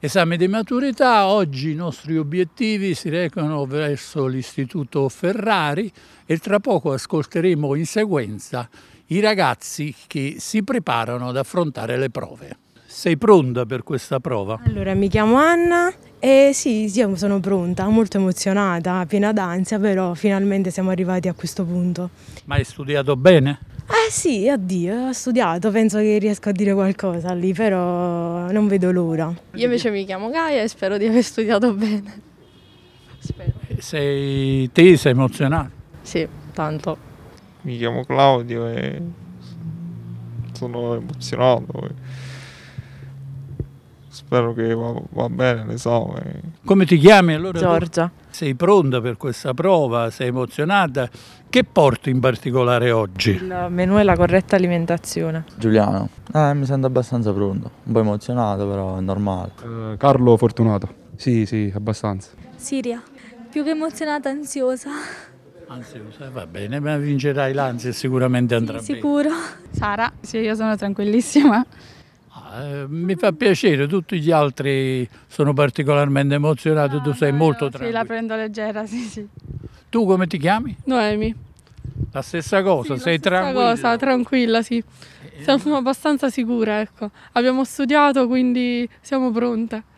Esame di maturità, oggi i nostri obiettivi si recano verso l'Istituto Ferrari e tra poco ascolteremo in sequenza i ragazzi che si preparano ad affrontare le prove. Sei pronta per questa prova? Allora, mi chiamo Anna e sì, sì, sono pronta, molto emozionata, piena d'ansia, però finalmente siamo arrivati a questo punto. Ma hai studiato bene? Eh sì, addio, ho studiato, penso che riesco a dire qualcosa lì, però non vedo l'ora. Io invece mi chiamo Gaia e spero di aver studiato bene. Spero. Sei tesa, emozionata? Sì, tanto. Mi chiamo Claudio e sono emozionato. Spero che va, va bene so. Come ti chiami allora? Giorgia sei pronta per questa prova, sei emozionata. Che porti in particolare oggi? Il menù e la corretta alimentazione. Giuliano, eh, mi sento abbastanza pronto, un po' emozionato però è normale. Eh, Carlo Fortunato, sì sì, abbastanza. Siria, più che emozionata, ansiosa. Ansiosa, va bene, ma vincerai l'ansia e sicuramente andrà sì, bene. Sicuro. Sara, sì, io sono tranquillissima. Eh, mi fa piacere, tutti gli altri sono particolarmente emozionati, ah, tu sei no, molto tranquillo. Sì, la prendo leggera, sì, sì. Tu come ti chiami? Noemi. La stessa cosa, sì, sei la stessa tranquilla? cosa, tranquilla, sì. Sono abbastanza sicura, ecco. Abbiamo studiato, quindi siamo pronte.